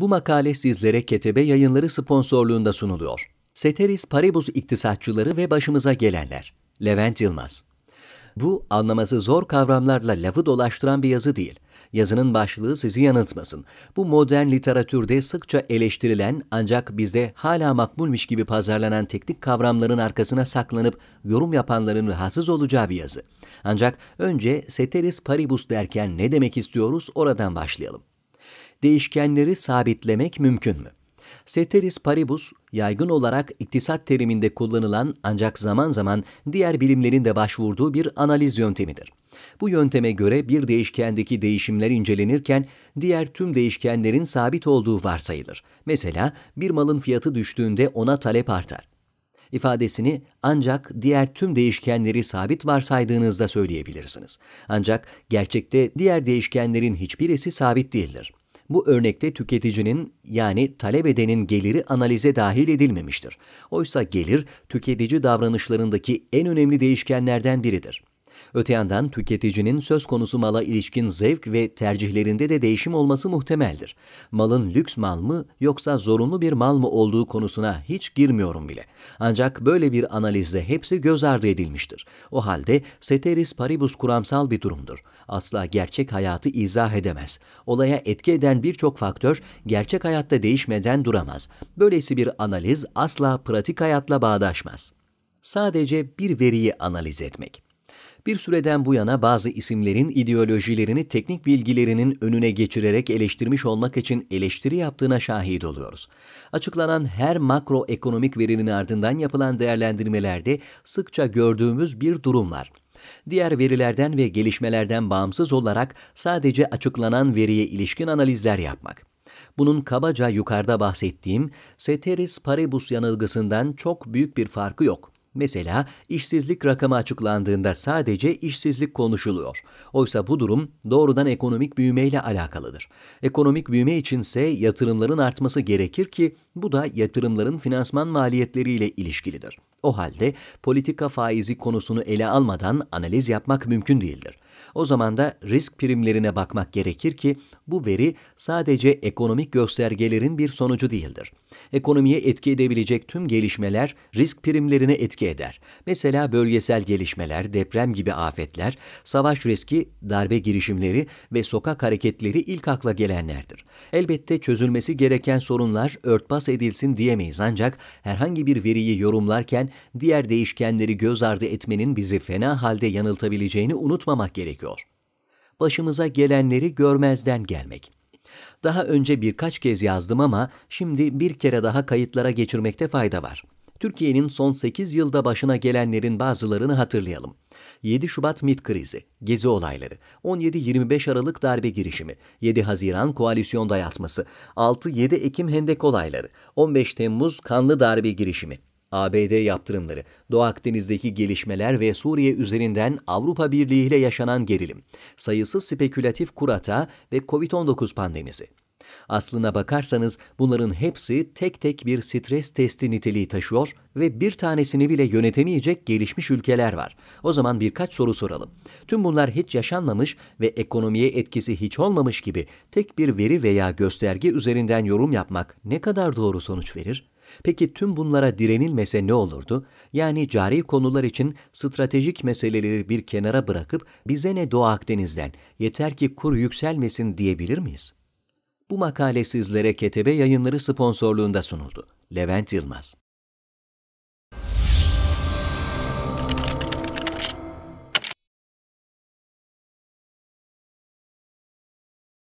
Bu makale sizlere Ketebe Yayınları sponsorluğunda sunuluyor. Seteris Paribus iktisatçıları ve başımıza gelenler. Levent Yılmaz. Bu anlaması zor kavramlarla lafı dolaştıran bir yazı değil. Yazının başlığı sizi yanıltmasın. Bu modern literatürde sıkça eleştirilen ancak bizde hala makbulmiş gibi pazarlanan teknik kavramların arkasına saklanıp yorum yapanların rahatsız olacağı bir yazı. Ancak önce Seteris Paribus derken ne demek istiyoruz oradan başlayalım değişkenleri sabitlemek mümkün mü? Ceteris paribus yaygın olarak iktisat teriminde kullanılan ancak zaman zaman diğer bilimlerin de başvurduğu bir analiz yöntemidir. Bu yönteme göre bir değişkendeki değişimler incelenirken diğer tüm değişkenlerin sabit olduğu varsayılır. Mesela bir malın fiyatı düştüğünde ona talep artar. İfadesini ancak diğer tüm değişkenleri sabit varsaydığınızda söyleyebilirsiniz. Ancak gerçekte diğer değişkenlerin hiçbirisi sabit değildir. Bu örnekte tüketicinin yani talep edenin geliri analize dahil edilmemiştir. Oysa gelir tüketici davranışlarındaki en önemli değişkenlerden biridir. Öte yandan tüketicinin söz konusu mala ilişkin zevk ve tercihlerinde de değişim olması muhtemeldir. Malın lüks mal mı yoksa zorunlu bir mal mı olduğu konusuna hiç girmiyorum bile. Ancak böyle bir analizde hepsi göz ardı edilmiştir. O halde seteris paribus kuramsal bir durumdur. Asla gerçek hayatı izah edemez. Olaya etki eden birçok faktör gerçek hayatta değişmeden duramaz. Böylesi bir analiz asla pratik hayatla bağdaşmaz. Sadece bir veriyi analiz etmek bir süreden bu yana bazı isimlerin ideolojilerini teknik bilgilerinin önüne geçirerek eleştirmiş olmak için eleştiri yaptığına şahit oluyoruz. Açıklanan her makroekonomik verinin ardından yapılan değerlendirmelerde sıkça gördüğümüz bir durum var. Diğer verilerden ve gelişmelerden bağımsız olarak sadece açıklanan veriye ilişkin analizler yapmak. Bunun kabaca yukarıda bahsettiğim Seteris Paribus yanılgısından çok büyük bir farkı yok. Mesela işsizlik rakamı açıklandığında sadece işsizlik konuşuluyor. Oysa bu durum doğrudan ekonomik büyümeyle alakalıdır. Ekonomik büyüme içinse yatırımların artması gerekir ki bu da yatırımların finansman maliyetleriyle ilişkilidir. O halde politika faizi konusunu ele almadan analiz yapmak mümkün değildir. O zaman da risk primlerine bakmak gerekir ki bu veri sadece ekonomik göstergelerin bir sonucu değildir. Ekonomiye etki edebilecek tüm gelişmeler risk primlerine etki eder. Mesela bölgesel gelişmeler, deprem gibi afetler, savaş riski, darbe girişimleri ve sokak hareketleri ilk akla gelenlerdir. Elbette çözülmesi gereken sorunlar örtbas edilsin diyemeyiz ancak herhangi bir veriyi yorumlarken diğer değişkenleri göz ardı etmenin bizi fena halde yanıltabileceğini unutmamak gerekiyor. Başımıza gelenleri görmezden gelmek. Daha önce birkaç kez yazdım ama şimdi bir kere daha kayıtlara geçirmekte fayda var. Türkiye'nin son 8 yılda başına gelenlerin bazılarını hatırlayalım. 7 Şubat MIT krizi, gezi olayları, 17-25 Aralık darbe girişimi, 7 Haziran koalisyon dayatması, 6-7 Ekim hendek olayları, 15 Temmuz kanlı darbe girişimi, ABD yaptırımları, Doğu Akdeniz'deki gelişmeler ve Suriye üzerinden Avrupa Birliği ile yaşanan gerilim, sayısız spekülatif kurata ve Covid-19 pandemisi. Aslına bakarsanız bunların hepsi tek tek bir stres testi niteliği taşıyor ve bir tanesini bile yönetemeyecek gelişmiş ülkeler var. O zaman birkaç soru soralım. Tüm bunlar hiç yaşanmamış ve ekonomiye etkisi hiç olmamış gibi tek bir veri veya gösterge üzerinden yorum yapmak ne kadar doğru sonuç verir? Peki tüm bunlara direnilmese ne olurdu? Yani cari konular için stratejik meseleleri bir kenara bırakıp bize ne Doğu Akdeniz'den yeter ki kur yükselmesin diyebilir miyiz? Bu makale sizlere Ketebe Yayınları sponsorluğunda sunuldu. Levent Yılmaz